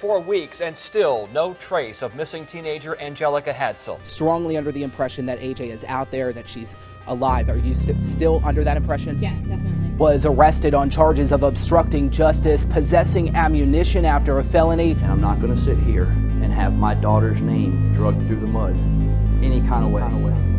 for weeks and still no trace of missing teenager Angelica Hadsell. Strongly under the impression that AJ is out there, that she's alive. Are you st still under that impression? Yes, definitely. Was arrested on charges of obstructing justice, possessing ammunition after a felony. And I'm not going to sit here and have my daughter's name drugged through the mud any Kind of way. Kind of way.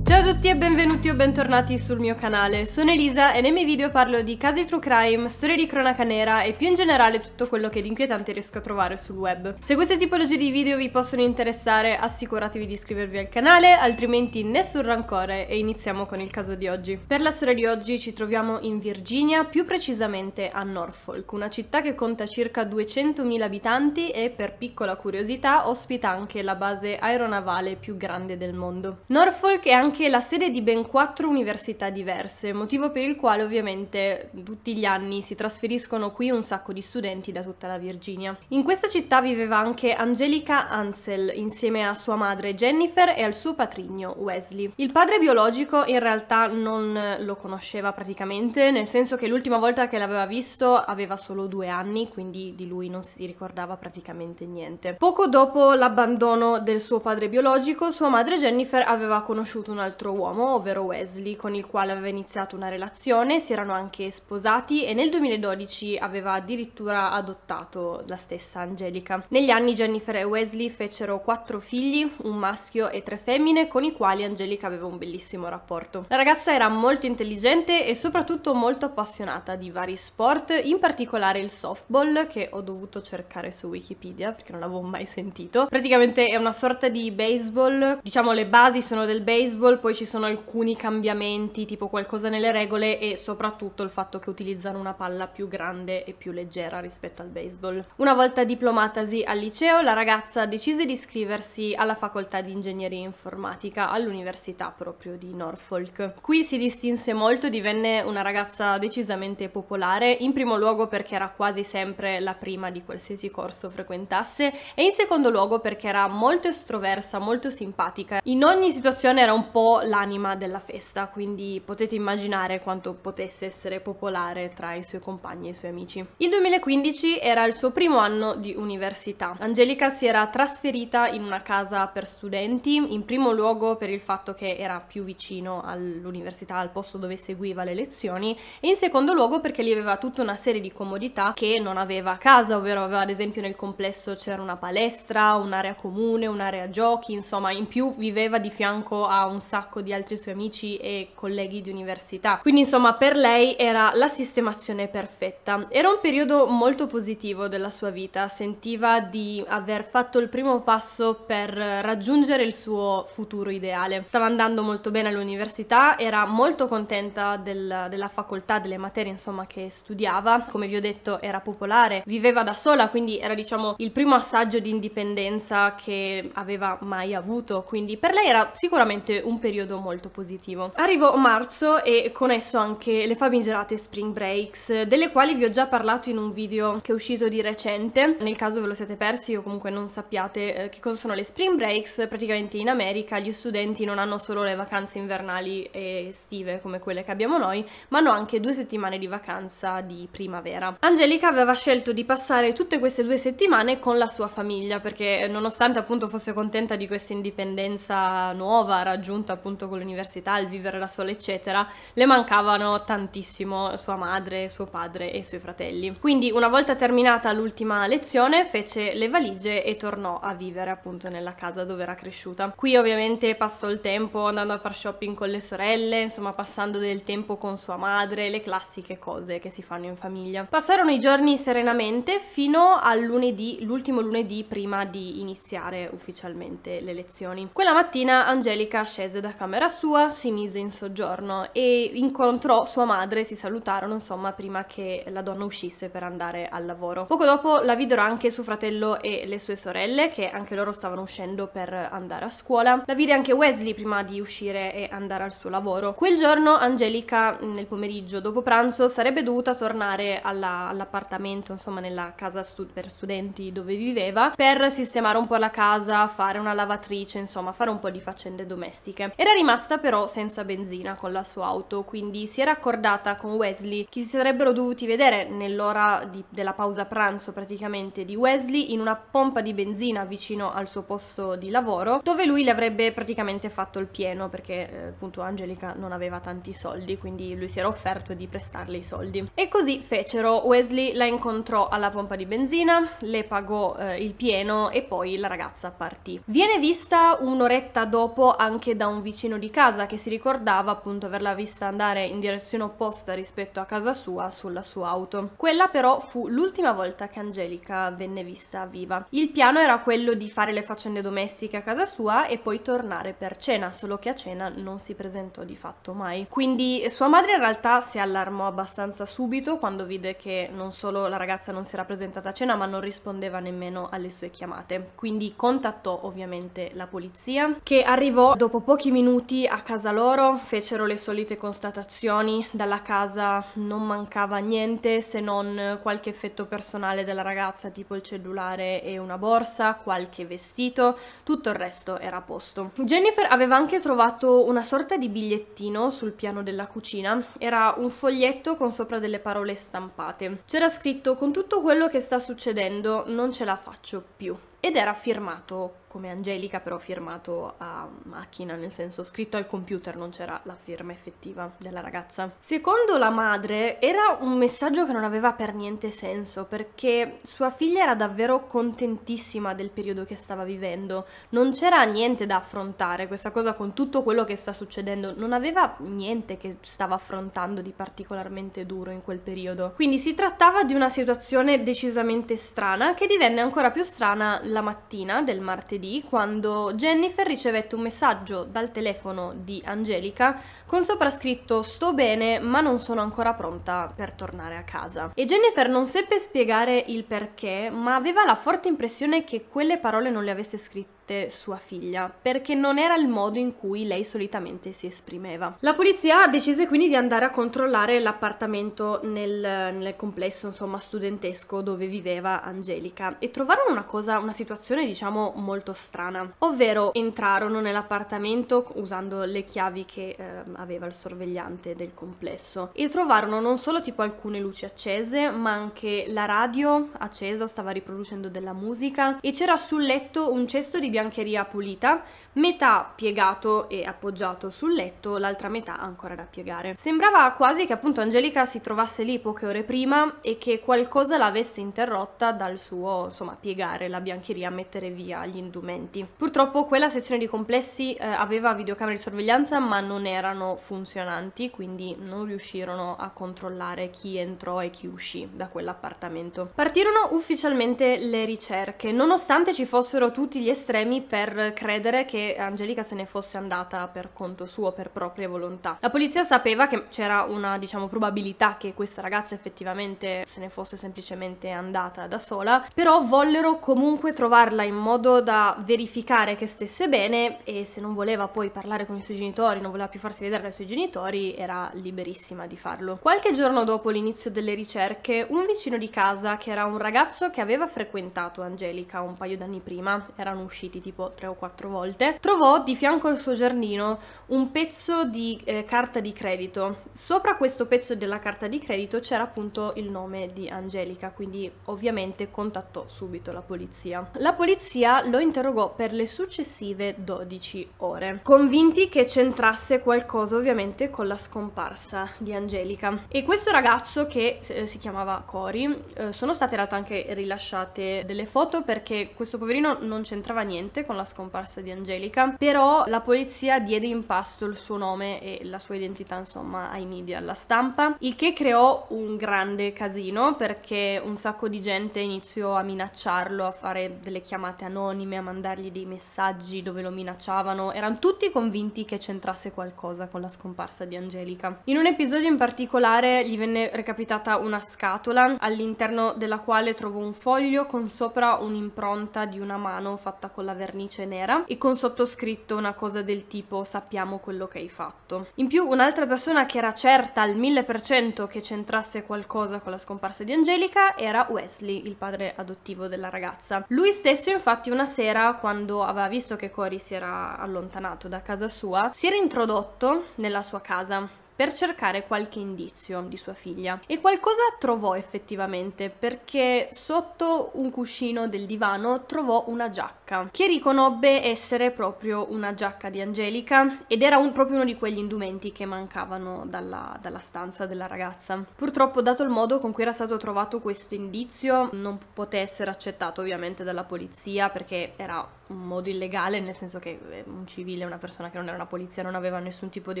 tutti e benvenuti o bentornati sul mio canale, sono Elisa e nei miei video parlo di casi true crime, storie di cronaca nera e più in generale tutto quello che di inquietante riesco a trovare sul web. Se queste tipologie di video vi possono interessare assicuratevi di iscrivervi al canale, altrimenti nessun rancore e iniziamo con il caso di oggi. Per la storia di oggi ci troviamo in Virginia, più precisamente a Norfolk, una città che conta circa 200.000 abitanti e per piccola curiosità ospita anche la base aeronavale più grande del mondo. Norfolk è anche la sede di ben quattro università diverse, motivo per il quale ovviamente tutti gli anni si trasferiscono qui un sacco di studenti da tutta la Virginia. In questa città viveva anche Angelica Ansel insieme a sua madre Jennifer e al suo patrigno Wesley. Il padre biologico in realtà non lo conosceva praticamente, nel senso che l'ultima volta che l'aveva visto aveva solo due anni, quindi di lui non si ricordava praticamente niente. Poco dopo l'abbandono del suo padre biologico, sua madre Jennifer aveva conosciuto un altro uomo uomo, ovvero Wesley, con il quale aveva iniziato una relazione, si erano anche sposati e nel 2012 aveva addirittura adottato la stessa Angelica. Negli anni Jennifer e Wesley fecero quattro figli, un maschio e tre femmine, con i quali Angelica aveva un bellissimo rapporto. La ragazza era molto intelligente e soprattutto molto appassionata di vari sport, in particolare il softball, che ho dovuto cercare su Wikipedia perché non l'avevo mai sentito. Praticamente è una sorta di baseball, diciamo le basi sono del baseball, poi ci sono sono alcuni cambiamenti, tipo qualcosa nelle regole e soprattutto il fatto che utilizzano una palla più grande e più leggera rispetto al baseball. Una volta diplomatasi al liceo, la ragazza decise di iscriversi alla facoltà di ingegneria informatica all'università proprio di Norfolk. Qui si distinse molto, divenne una ragazza decisamente popolare, in primo luogo perché era quasi sempre la prima di qualsiasi corso frequentasse e in secondo luogo perché era molto estroversa, molto simpatica. In ogni situazione era un po' la l'anima della festa, quindi potete immaginare quanto potesse essere popolare tra i suoi compagni e i suoi amici. Il 2015 era il suo primo anno di università. Angelica si era trasferita in una casa per studenti, in primo luogo per il fatto che era più vicino all'università, al posto dove seguiva le lezioni, e in secondo luogo perché lì aveva tutta una serie di comodità che non aveva a casa, ovvero aveva ad esempio nel complesso c'era una palestra, un'area comune, un'area giochi, insomma in più viveva di fianco a un sacco di di altri suoi amici e colleghi di università. Quindi insomma per lei era la sistemazione perfetta. Era un periodo molto positivo della sua vita, sentiva di aver fatto il primo passo per raggiungere il suo futuro ideale. Stava andando molto bene all'università, era molto contenta del, della facoltà, delle materie insomma che studiava, come vi ho detto era popolare, viveva da sola, quindi era diciamo il primo assaggio di indipendenza che aveva mai avuto, quindi per lei era sicuramente un periodo periodo molto positivo. Arrivo marzo e con esso anche le famigerate Spring Breaks, delle quali vi ho già parlato in un video che è uscito di recente, nel caso ve lo siete persi o comunque non sappiate eh, che cosa sono le Spring Breaks, praticamente in America gli studenti non hanno solo le vacanze invernali e estive come quelle che abbiamo noi, ma hanno anche due settimane di vacanza di primavera. Angelica aveva scelto di passare tutte queste due settimane con la sua famiglia perché nonostante appunto fosse contenta di questa indipendenza nuova raggiunta appunto rapporto con l'università, il vivere da sola, eccetera, le mancavano tantissimo sua madre, suo padre e i suoi fratelli. Quindi una volta terminata l'ultima lezione fece le valigie e tornò a vivere appunto nella casa dove era cresciuta. Qui ovviamente passò il tempo andando a far shopping con le sorelle, insomma passando del tempo con sua madre, le classiche cose che si fanno in famiglia. Passarono i giorni serenamente fino al lunedì, l'ultimo lunedì prima di iniziare ufficialmente le lezioni. Quella mattina Angelica scese da camera camera sua, si mise in soggiorno e incontrò sua madre, si salutarono insomma prima che la donna uscisse per andare al lavoro. Poco dopo la videro anche suo fratello e le sue sorelle che anche loro stavano uscendo per andare a scuola. La vide anche Wesley prima di uscire e andare al suo lavoro. Quel giorno Angelica nel pomeriggio dopo pranzo sarebbe dovuta tornare all'appartamento, all insomma nella casa stud per studenti dove viveva, per sistemare un po' la casa, fare una lavatrice, insomma fare un po' di faccende domestiche. Era rimasta rimasta però senza benzina con la sua auto, quindi si era accordata con Wesley che si sarebbero dovuti vedere nell'ora di, della pausa pranzo praticamente di Wesley in una pompa di benzina vicino al suo posto di lavoro, dove lui le avrebbe praticamente fatto il pieno perché eh, appunto Angelica non aveva tanti soldi, quindi lui si era offerto di prestarle i soldi. E così fecero, Wesley la incontrò alla pompa di benzina, le pagò eh, il pieno e poi la ragazza partì. Viene vista un'oretta dopo anche da un vicino vicino di casa che si ricordava appunto averla vista andare in direzione opposta rispetto a casa sua sulla sua auto. Quella però fu l'ultima volta che Angelica venne vista viva. Il piano era quello di fare le faccende domestiche a casa sua e poi tornare per cena, solo che a cena non si presentò di fatto mai. Quindi sua madre in realtà si allarmò abbastanza subito quando vide che non solo la ragazza non si era presentata a cena ma non rispondeva nemmeno alle sue chiamate. Quindi contattò ovviamente la polizia che arrivò dopo pochi minuti venuti a casa loro fecero le solite constatazioni, dalla casa non mancava niente se non qualche effetto personale della ragazza tipo il cellulare e una borsa, qualche vestito, tutto il resto era a posto. Jennifer aveva anche trovato una sorta di bigliettino sul piano della cucina, era un foglietto con sopra delle parole stampate. C'era scritto con tutto quello che sta succedendo non ce la faccio più ed era firmato come Angelica, però firmato a macchina, nel senso scritto al computer, non c'era la firma effettiva della ragazza. Secondo la madre era un messaggio che non aveva per niente senso, perché sua figlia era davvero contentissima del periodo che stava vivendo, non c'era niente da affrontare, questa cosa con tutto quello che sta succedendo, non aveva niente che stava affrontando di particolarmente duro in quel periodo. Quindi si trattava di una situazione decisamente strana che divenne ancora più strana la mattina del martedì quando Jennifer ricevette un messaggio dal telefono di Angelica con sopra scritto sto bene ma non sono ancora pronta per tornare a casa. E Jennifer non seppe spiegare il perché ma aveva la forte impressione che quelle parole non le avesse scritte fatte sua figlia, perché non era il modo in cui lei solitamente si esprimeva. La polizia decise quindi di andare a controllare l'appartamento nel, nel complesso, insomma, studentesco dove viveva Angelica e trovarono una cosa, una situazione diciamo molto strana, ovvero entrarono nell'appartamento usando le chiavi che eh, aveva il sorvegliante del complesso e trovarono non solo tipo alcune luci accese, ma anche la radio accesa, stava riproducendo della musica e c'era sul letto un cesto di biancheria pulita, metà piegato e appoggiato sul letto, l'altra metà ancora da piegare. Sembrava quasi che appunto Angelica si trovasse lì poche ore prima e che qualcosa l'avesse interrotta dal suo, insomma, piegare la biancheria, mettere via gli indumenti. Purtroppo quella sezione di complessi eh, aveva videocamere di sorveglianza ma non erano funzionanti, quindi non riuscirono a controllare chi entrò e chi uscì da quell'appartamento. Partirono ufficialmente le ricerche, nonostante ci fossero tutti gli estremi problemi per credere che Angelica se ne fosse andata per conto suo, per propria volontà. La polizia sapeva che c'era una, diciamo, probabilità che questa ragazza effettivamente se ne fosse semplicemente andata da sola, però vollero comunque trovarla in modo da verificare che stesse bene e se non voleva poi parlare con i suoi genitori, non voleva più farsi vedere dai suoi genitori, era liberissima di farlo. Qualche giorno dopo l'inizio delle ricerche, un vicino di casa, che era un ragazzo che aveva frequentato Angelica un paio d'anni prima, erano usciti ripetuti tipo tre o quattro volte, trovò di fianco al suo giardino un pezzo di eh, carta di credito. Sopra questo pezzo della carta di credito c'era appunto il nome di Angelica, quindi ovviamente contattò subito la polizia. La polizia lo interrogò per le successive 12 ore, convinti che c'entrasse qualcosa ovviamente con la scomparsa di Angelica. E questo ragazzo che eh, si chiamava Cori, eh, sono state in anche rilasciate delle foto perché questo poverino non c'entrava niente ovviamente con la scomparsa di Angelica, però la polizia diede in pasto il suo nome e la sua identità insomma ai media, alla stampa, il che creò un grande casino perché un sacco di gente iniziò a minacciarlo, a fare delle chiamate anonime, a mandargli dei messaggi dove lo minacciavano, erano tutti convinti che c'entrasse qualcosa con la scomparsa di Angelica. In un episodio in particolare gli venne recapitata una scatola all'interno della quale trovò un foglio con sopra un'impronta di una mano fatta con la la vernice nera e con sottoscritto una cosa del tipo sappiamo quello che hai fatto. In più un'altra persona che era certa al 1000% che c'entrasse qualcosa con la scomparsa di Angelica era Wesley, il padre adottivo della ragazza. Lui stesso infatti una sera quando aveva visto che Cory si era allontanato da casa sua, si era introdotto nella sua casa per cercare qualche indizio di sua figlia. E qualcosa trovò effettivamente, perché sotto un cuscino del divano trovò una giacca, che riconobbe essere proprio una giacca di Angelica ed era un, proprio uno di quegli indumenti che mancavano dalla, dalla stanza della ragazza. Purtroppo, dato il modo con cui era stato trovato questo indizio, non poté essere accettato ovviamente dalla polizia perché era un modo illegale, nel senso che eh, un civile, una persona che non era una polizia, non aveva nessun tipo di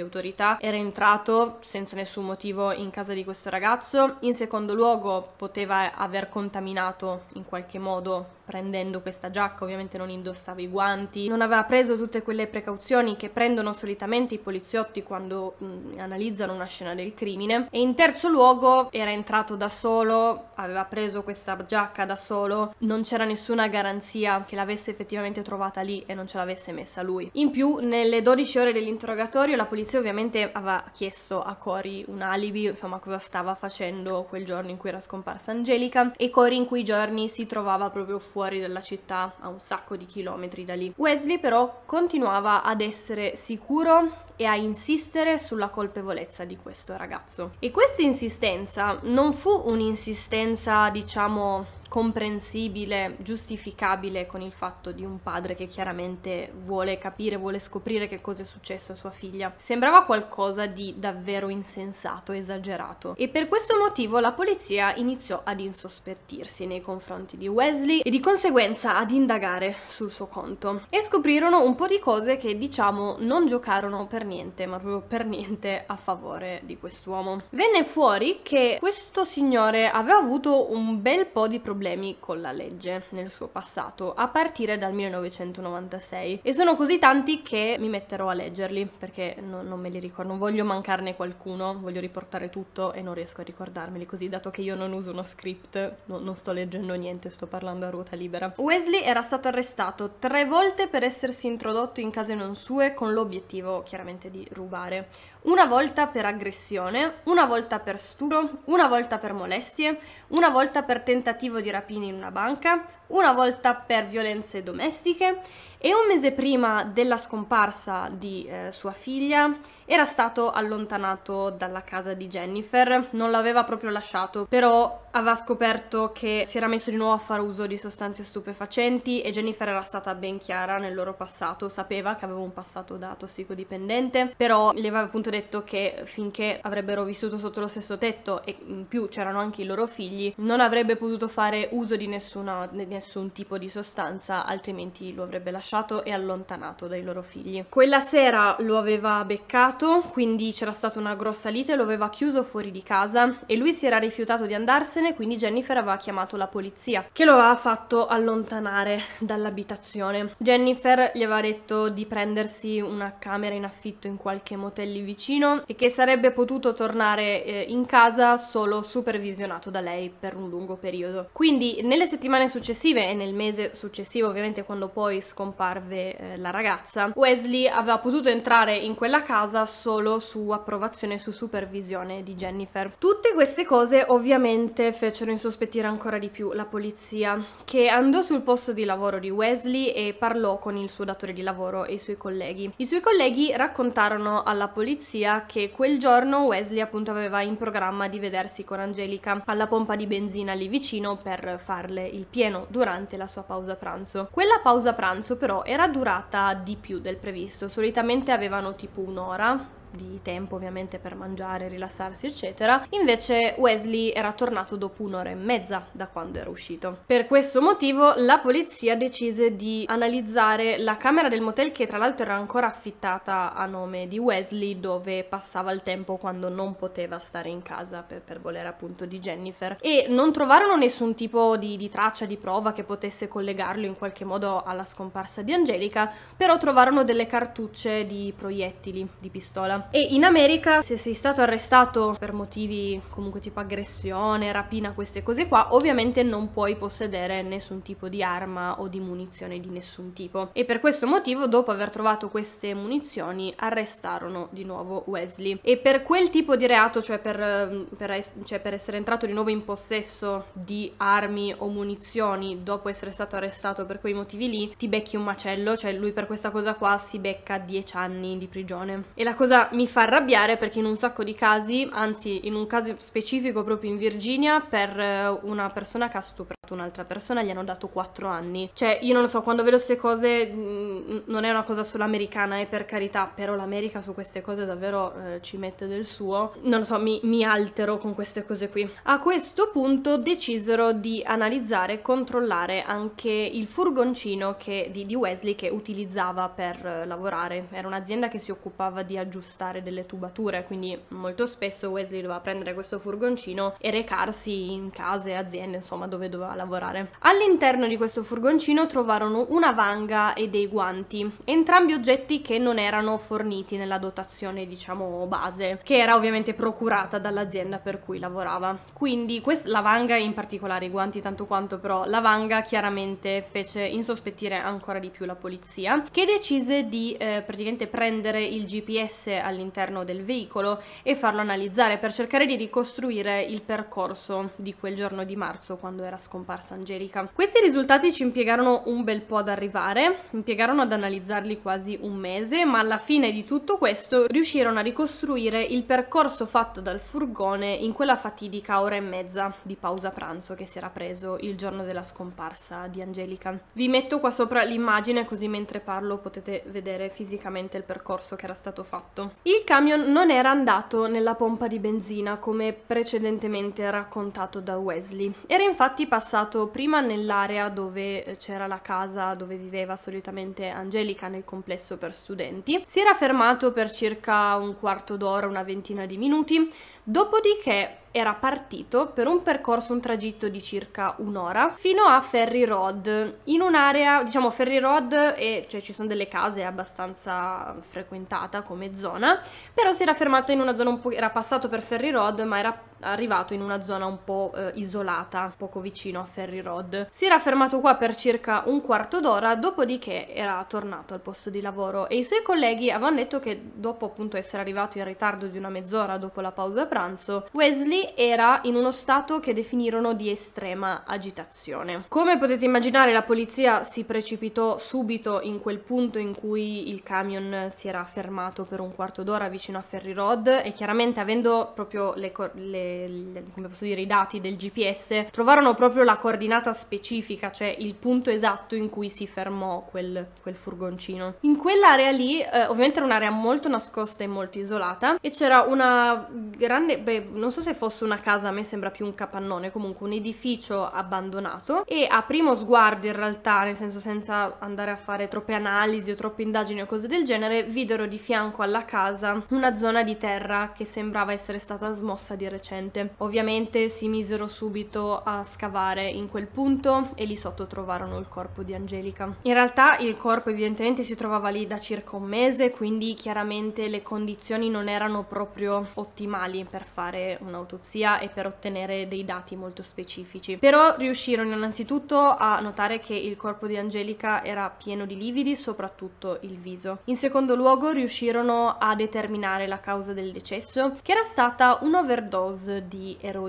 autorità, era entrato entrato senza nessun motivo in casa di questo ragazzo, in secondo luogo poteva aver contaminato in qualche modo prendendo questa giacca, ovviamente non indossava i guanti, non aveva preso tutte quelle precauzioni che prendono solitamente i poliziotti quando mh, mm, analizzano una scena del crimine e in terzo luogo era entrato da solo, aveva preso questa giacca da solo, non c'era nessuna garanzia che l'avesse effettivamente trovata lì e non ce l'avesse messa lui. In più nelle 12 ore dell'interrogatorio la polizia ovviamente aveva chiesto chiesto a Cori un alibi, insomma cosa stava facendo quel giorno in cui era scomparsa Angelica e Cori in quei giorni si trovava proprio fuori dalla città a un sacco di chilometri da lì. Wesley però continuava ad essere sicuro e a insistere sulla colpevolezza di questo ragazzo. E questa insistenza non fu un'insistenza, diciamo, comprensibile, giustificabile con il fatto di un padre che chiaramente vuole capire, vuole scoprire che cosa è successo a sua figlia. Sembrava qualcosa di davvero insensato, esagerato. E per questo motivo la polizia iniziò ad insospettirsi nei confronti di Wesley e di conseguenza ad indagare sul suo conto. E scoprirono un po' di cose che diciamo non giocarono per niente, ma proprio per niente a favore di quest'uomo. Venne fuori che questo signore aveva avuto un bel po' di problemi problemi con la legge nel suo passato, a partire dal 1996. E sono così tanti che mi metterò a leggerli, perché no, non me li ricordo, non voglio mancarne qualcuno, voglio riportare tutto e non riesco a ricordarmeli così, dato che io non uso uno script, no, non sto leggendo niente, sto parlando a ruota libera. Wesley era stato arrestato tre volte per essersi introdotto in case non sue con l'obiettivo chiaramente di rubare. Una volta per aggressione, una volta per stupro, una volta per molestie, una volta per tentativo di rapine in una banca, una volta per violenze domestiche e un mese prima della scomparsa di eh, sua figlia era stato allontanato dalla casa di Jennifer, non l'aveva proprio lasciato, però aveva scoperto che si era messo di nuovo a fare uso di sostanze stupefacenti e Jennifer era stata ben chiara nel loro passato, sapeva che aveva un passato da tossicodipendente, però le aveva appunto detto che finché avrebbero vissuto sotto lo stesso tetto e in più c'erano anche i loro figli, non avrebbe potuto fare uso di, nessuna, di nessun tipo di sostanza, altrimenti lo avrebbe lasciato e allontanato dai loro figli. Quella sera lo aveva beccato arrestato, quindi c'era stata una grossa lite, lo aveva chiuso fuori di casa e lui si era rifiutato di andarsene, quindi Jennifer aveva chiamato la polizia, che lo aveva fatto allontanare dall'abitazione. Jennifer gli aveva detto di prendersi una camera in affitto in qualche motel lì vicino e che sarebbe potuto tornare eh, in casa solo supervisionato da lei per un lungo periodo. Quindi nelle settimane successive e nel mese successivo, ovviamente quando poi scomparve eh, la ragazza, Wesley aveva potuto entrare in quella casa solo su approvazione e su supervisione di Jennifer. Tutte queste cose ovviamente fecero insospettire ancora di più la polizia, che andò sul posto di lavoro di Wesley e parlò con il suo datore di lavoro e i suoi colleghi. I suoi colleghi raccontarono alla polizia che quel giorno Wesley appunto aveva in programma di vedersi con Angelica alla pompa di benzina lì vicino per farle il pieno durante la sua pausa pranzo. Quella pausa pranzo però era durata di più del previsto, solitamente avevano tipo un'ora, di tempo ovviamente per mangiare, rilassarsi eccetera. Invece Wesley era tornato dopo un'ora e mezza da quando era uscito. Per questo motivo la polizia decise di analizzare la camera del motel che tra l'altro era ancora affittata a nome di Wesley dove passava il tempo quando non poteva stare in casa per, per volere appunto di Jennifer e non trovarono nessun tipo di, di traccia, di prova che potesse collegarlo in qualche modo alla scomparsa di Angelica, però trovarono delle cartucce di proiettili, di pistola e in America, se sei stato arrestato per motivi comunque tipo aggressione, rapina, queste cose qua, ovviamente non puoi possedere nessun tipo di arma o di munizione di nessun tipo. E per questo motivo, dopo aver trovato queste munizioni, arrestarono di nuovo Wesley. E per quel tipo di reato, cioè per, per, es- cioè per essere entrato di nuovo in possesso di armi o munizioni dopo essere stato arrestato per quei motivi lì, ti becchi un macello, cioè lui per questa cosa qua si becca 10 anni di prigione. E la cosa mi fa arrabbiare perché in un sacco di casi, anzi in un caso specifico proprio in Virginia, per eh, una persona che ha stuprato un'altra persona gli hanno dato 4 anni. Cioè, io non lo so, quando vedo queste cose mh, mm, mm, non è una cosa solo americana, è eh, per carità, però l'America su queste cose davvero eh, ci mette del suo. Non lo so, mi, mi altero con queste cose qui. A questo punto decisero di analizzare e controllare anche il furgoncino che, di, di, Wesley che utilizzava per eh, lavorare. Era un'azienda che si occupava di aggiustare delle tubature, quindi molto spesso Wesley doveva prendere questo furgoncino e recarsi in case, aziende, insomma, dove doveva lavorare. All'interno di questo furgoncino trovarono una vanga e dei guanti, entrambi oggetti che non erano forniti nella dotazione, diciamo, base, che era ovviamente procurata dall'azienda per cui lavorava. Quindi quest- la vanga, in particolare i guanti tanto quanto però, la vanga chiaramente fece insospettire ancora di più la polizia, che decise di eh, praticamente prendere il GPS all'interno del veicolo e farlo analizzare per cercare di ricostruire il percorso di quel giorno di marzo quando era scomparso comparsa Angelica. Questi risultati ci impiegarono un bel po' ad arrivare, impiegarono ad analizzarli quasi un mese, ma alla fine di tutto questo riuscirono a ricostruire il percorso fatto dal furgone in quella fatidica ora e mezza di pausa pranzo che si era preso il giorno della scomparsa di Angelica. Vi metto qua sopra l'immagine così mentre parlo potete vedere fisicamente il percorso che era stato fatto. Il camion non era andato nella pompa di benzina come precedentemente raccontato da Wesley. Era infatti passato passato prima nell'area dove eh, c'era la casa dove viveva solitamente Angelica nel complesso per studenti. Si era fermato per circa un quarto d'ora, una ventina di minuti, dopodiché era partito per un percorso, un tragitto di circa un'ora, fino a Ferry Road, in un'area, diciamo Ferry Road, e, cioè ci sono delle case abbastanza frequentata come zona, però si era fermato in una zona un po', era passato per Ferry Road, ma era arrivato in una zona un po' eh, isolata, poco vicino a Ferry Road. Si era fermato qua per circa un quarto d'ora, dopodiché era tornato al posto di lavoro e i suoi colleghi avevano detto che dopo appunto essere arrivato in ritardo di una mezz'ora dopo la pausa pranzo, Wesley era in uno stato che definirono di estrema agitazione. Come potete immaginare la polizia si precipitò subito in quel punto in cui il camion si era fermato per un quarto d'ora vicino a Ferry Road e chiaramente avendo proprio le, le, le, dire, i dati del GPS trovarono proprio la coordinata specifica, cioè il punto esatto in cui si fermò quel, quel furgoncino. In quell'area lì eh, ovviamente era un'area molto nascosta e molto isolata e c'era una grande, beh non so se fosse fosse una casa, a me sembra più un capannone, comunque un edificio abbandonato e a primo sguardo in realtà, nel senso senza andare a fare troppe analisi o troppe indagini o cose del genere, videro di fianco alla casa una zona di terra che sembrava essere stata smossa di recente. Ovviamente si misero subito a scavare in quel punto e lì sotto trovarono il corpo di Angelica. In realtà il corpo evidentemente si trovava lì da circa un mese, quindi chiaramente le condizioni non erano proprio ottimali per fare un'autopsia un'autopsia e per ottenere dei dati molto specifici. Però riuscirono innanzitutto a notare che il corpo di Angelica era pieno di lividi, soprattutto il viso. In secondo luogo riuscirono a determinare la causa del decesso, che era stata un'overdose di eroina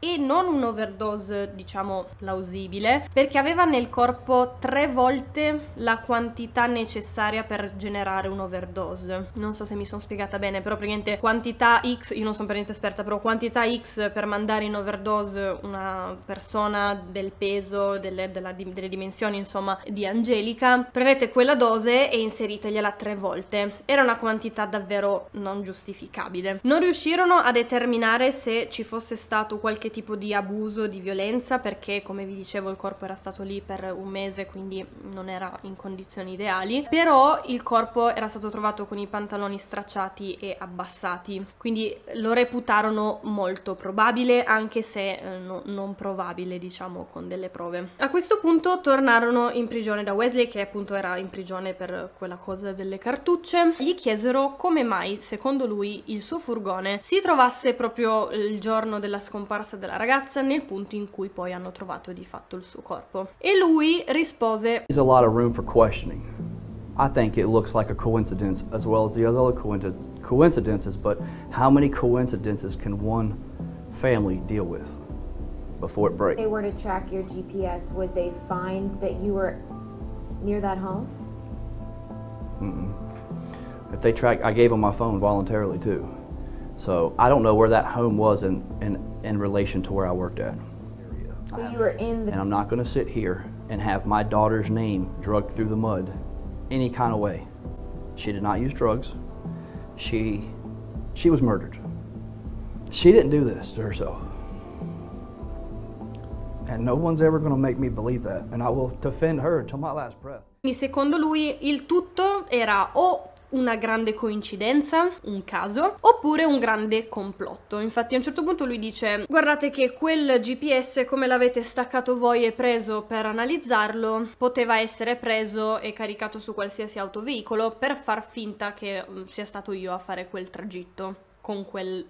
e non un overdose diciamo plausibile perché aveva nel corpo tre volte la quantità necessaria per generare un overdose non so se mi sono spiegata bene però praticamente quantità X io non sono per niente esperta però quantità X per mandare in overdose una persona del peso delle, della, delle dimensioni insomma di Angelica prendete quella dose e inseritegliela tre volte era una quantità davvero non giustificabile non riuscirono a determinare se ci fosse stato stato qualche tipo di abuso, di violenza, perché come vi dicevo il corpo era stato lì per un mese, quindi non era in condizioni ideali, però il corpo era stato trovato con i pantaloni stracciati e abbassati, quindi lo reputarono molto probabile, anche se eh, no, non probabile, diciamo, con delle prove. A questo punto tornarono in prigione da Wesley, che appunto era in prigione per quella cosa delle cartucce, gli chiesero come mai, secondo lui, il suo furgone si trovasse proprio il giorno della scoperta scomparsa della ragazza nel punto in cui poi hanno trovato di fatto il suo corpo. E lui rispose: There's a lot of room for questioning. I think it looks like a coincidence as well as the other coincidences, but how many coincidences can one family deal with before it breaks? If they were to track your GPS, would they find that you were near that home? Mm -mm. If they track, I gave them my phone voluntarily too. So I don't know where that home was in, in, in relation to where I worked at. So you were in the. And I'm not going to sit here and have my daughter's name drugged through the mud any kind of way. She did not use drugs. She, she was murdered. She didn't do this to herself. And no one's ever going to make me believe that. And I will defend her until my last breath. Quindi secondo lui il tutto era o una grande coincidenza, un caso, oppure un grande complotto. Infatti a un certo punto lui dice guardate che quel GPS come l'avete staccato voi e preso per analizzarlo poteva essere preso e caricato su qualsiasi autoveicolo per far finta che mm, sia stato io a fare quel tragitto con quel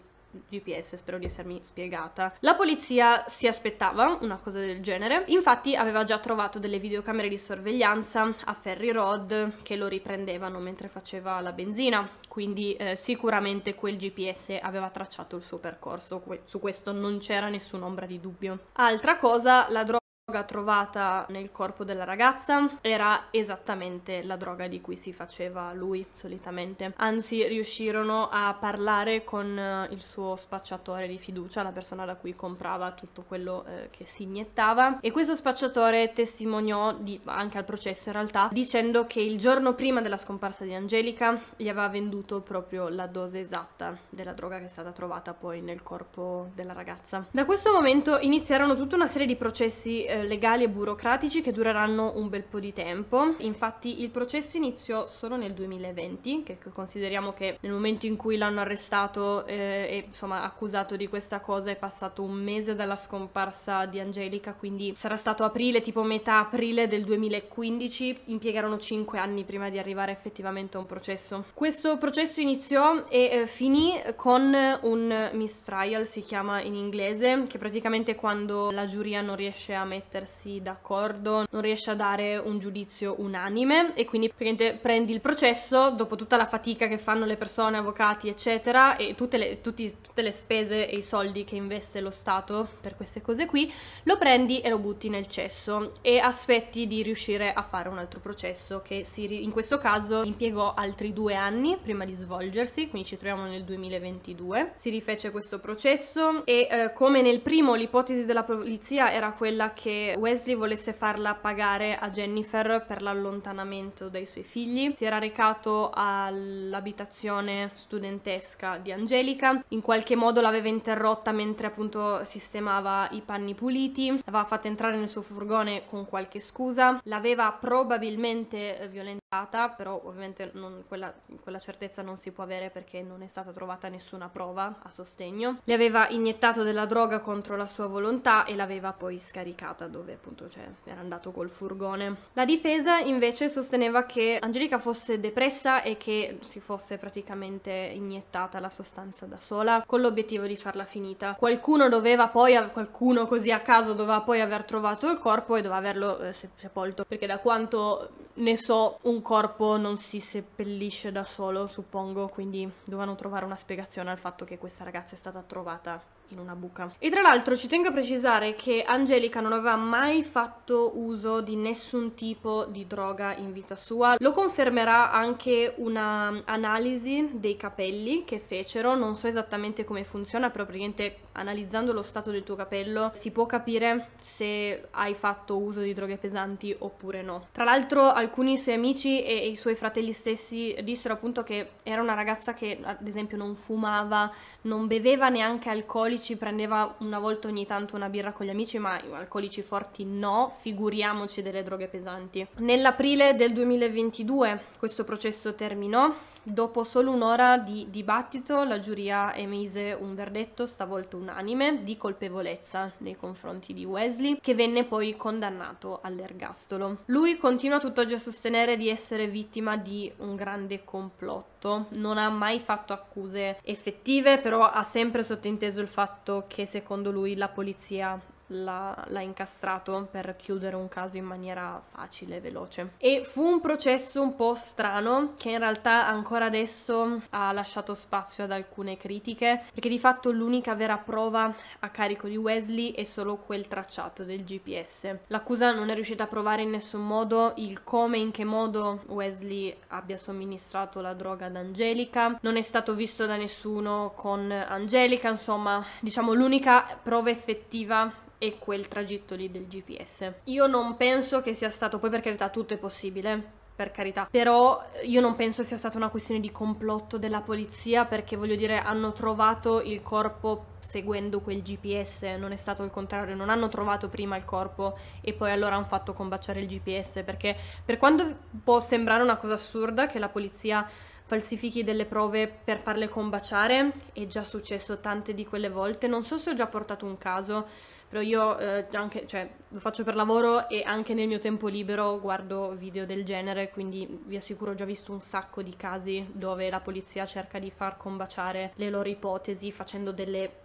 GPS, spero di essermi spiegata. La polizia si aspettava una cosa del genere, infatti aveva già trovato delle videocamere di sorveglianza a Ferry Road che lo riprendevano mentre faceva la benzina, quindi eh, sicuramente quel GPS aveva tracciato il suo percorso, su questo non c'era nessun'ombra di dubbio. Altra cosa, la droga droga trovata nel corpo della ragazza era esattamente la droga di cui si faceva lui solitamente. Anzi, riuscirono a parlare con eh, il suo spacciatore di fiducia, la persona da cui comprava tutto quello eh, che si iniettava. E questo spacciatore testimoniò di, anche al processo in realtà, dicendo che il giorno prima della scomparsa di Angelica gli aveva venduto proprio la dose esatta della droga che è stata trovata poi nel corpo della ragazza. Da questo momento iniziarono tutta una serie di processi eh, eh, legali e burocratici che dureranno un bel po' di tempo. Infatti il processo iniziò solo nel 2020, che consideriamo che nel momento in cui l'hanno arrestato eh, e insomma accusato di questa cosa è passato un mese dalla scomparsa di Angelica, quindi sarà stato aprile, tipo metà aprile del 2015, Impiegarono 5 anni prima di arrivare effettivamente a un processo. Questo processo iniziò e eh, finì con un mistrial, si chiama in inglese, che praticamente è quando la giuria non riesce a mettere mettersi d'accordo, non riesce a dare un giudizio unanime e quindi prendi il processo dopo tutta la fatica che fanno le persone, avvocati eccetera e tutte le, tutti, tutte le spese e i soldi che investe lo Stato per queste cose qui, lo prendi e lo butti nel cesso e aspetti di riuscire a fare un altro processo che si, in questo caso impiegò altri due anni prima di svolgersi, quindi ci troviamo nel 2022. Si rifece questo processo e eh, come nel primo l'ipotesi della polizia era quella che Wesley volesse farla pagare a Jennifer per l'allontanamento dai suoi figli. Si era recato all'abitazione studentesca di Angelica, in qualche modo l'aveva interrotta mentre appunto sistemava i panni puliti, l'aveva fatta entrare nel suo furgone con qualche scusa, l'aveva probabilmente eh, violentata stata, però ovviamente non, quella, quella, certezza non si può avere perché non è stata trovata nessuna prova a sostegno. Le aveva iniettato della droga contro la sua volontà e l'aveva poi scaricata dove appunto cioè, era andato col furgone. La difesa invece sosteneva che Angelica fosse depressa e che si fosse praticamente iniettata la sostanza da sola con l'obiettivo di farla finita. Qualcuno doveva poi, qualcuno così a caso doveva poi aver trovato il corpo e doveva averlo eh, sepolto perché da quanto ne so un un corpo non si seppellisce da solo, suppongo, quindi dovevano trovare una spiegazione al fatto che questa ragazza è stata trovata in una buca. E tra l'altro ci tengo a precisare che Angelica non aveva mai fatto uso di nessun tipo di droga in vita sua. Lo confermerà anche un'analisi dei capelli che fecero, non so esattamente come funziona, però praticamente analizzando lo stato del tuo capello si può capire se hai fatto uso di droghe pesanti oppure no. Tra l'altro alcuni suoi amici e i suoi fratelli stessi dissero appunto che era una ragazza che ad esempio non fumava, non beveva neanche alcolico alcolici, prendeva una volta ogni tanto una birra con gli amici, ma alcolici forti no, figuriamoci delle droghe pesanti. Nell'aprile del 2022 questo processo terminò Dopo solo un'ora di dibattito la giuria emise un verdetto stavolta unanime di colpevolezza nei confronti di Wesley che venne poi condannato all'ergastolo. Lui continua tutt'oggi a sostenere di essere vittima di un grande complotto, non ha mai fatto accuse effettive però ha sempre sottinteso il fatto che secondo lui la polizia l'ha, l'ha, incastrato per chiudere un caso in maniera facile e veloce. E fu un processo un po' strano che in realtà ancora adesso ha lasciato spazio ad alcune critiche perché di fatto l'unica vera prova a carico di Wesley è solo quel tracciato del GPS. L'accusa non è riuscita a provare in nessun modo il come e in che modo Wesley abbia somministrato la droga ad Angelica, non è stato visto da nessuno con Angelica, insomma diciamo l'unica prova effettiva e quel tragitto lì del GPS. Io non penso che sia stato, poi per carità tutto è possibile, per carità. Però io non penso sia stata una questione di complotto della polizia perché voglio dire hanno trovato il corpo seguendo quel GPS, non è stato il contrario, non hanno trovato prima il corpo e poi allora hanno fatto combaciare il GPS perché per quanto può sembrare una cosa assurda che la polizia falsifichi delle prove per farle combaciare, è già successo tante di quelle volte, non so se ho già portato un caso però io eh, anche, cioè, lo faccio per lavoro e anche nel mio tempo libero guardo video del genere, quindi vi assicuro ho già visto un sacco di casi dove la polizia cerca di far combaciare le loro ipotesi facendo delle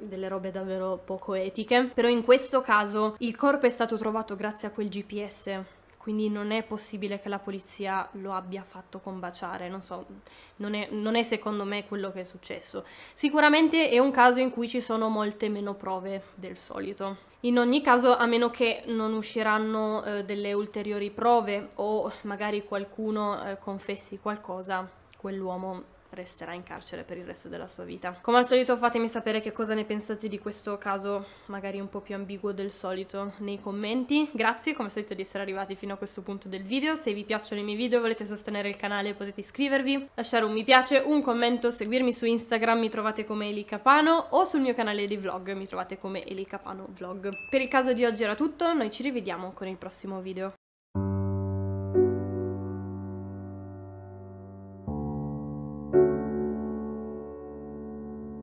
delle robe davvero poco etiche, però in questo caso il corpo è stato trovato grazie a quel GPS quindi non è possibile che la polizia lo abbia fatto combaciare, non so, non è, non è secondo me quello che è successo. Sicuramente è un caso in cui ci sono molte meno prove del solito. In ogni caso, a meno che non usciranno eh, delle ulteriori prove o magari qualcuno eh, confessi qualcosa, quell'uomo resterà in carcere per il resto della sua vita. Come al solito fatemi sapere che cosa ne pensate di questo caso magari un po' più ambiguo del solito nei commenti. Grazie come al solito di essere arrivati fino a questo punto del video. Se vi piacciono i miei video e volete sostenere il canale potete iscrivervi, lasciare un mi piace, un commento, seguirmi su Instagram mi trovate come Eli Capano o sul mio canale di vlog mi trovate come Eli Capano Vlog. Per il caso di oggi era tutto, noi ci rivediamo con il prossimo video.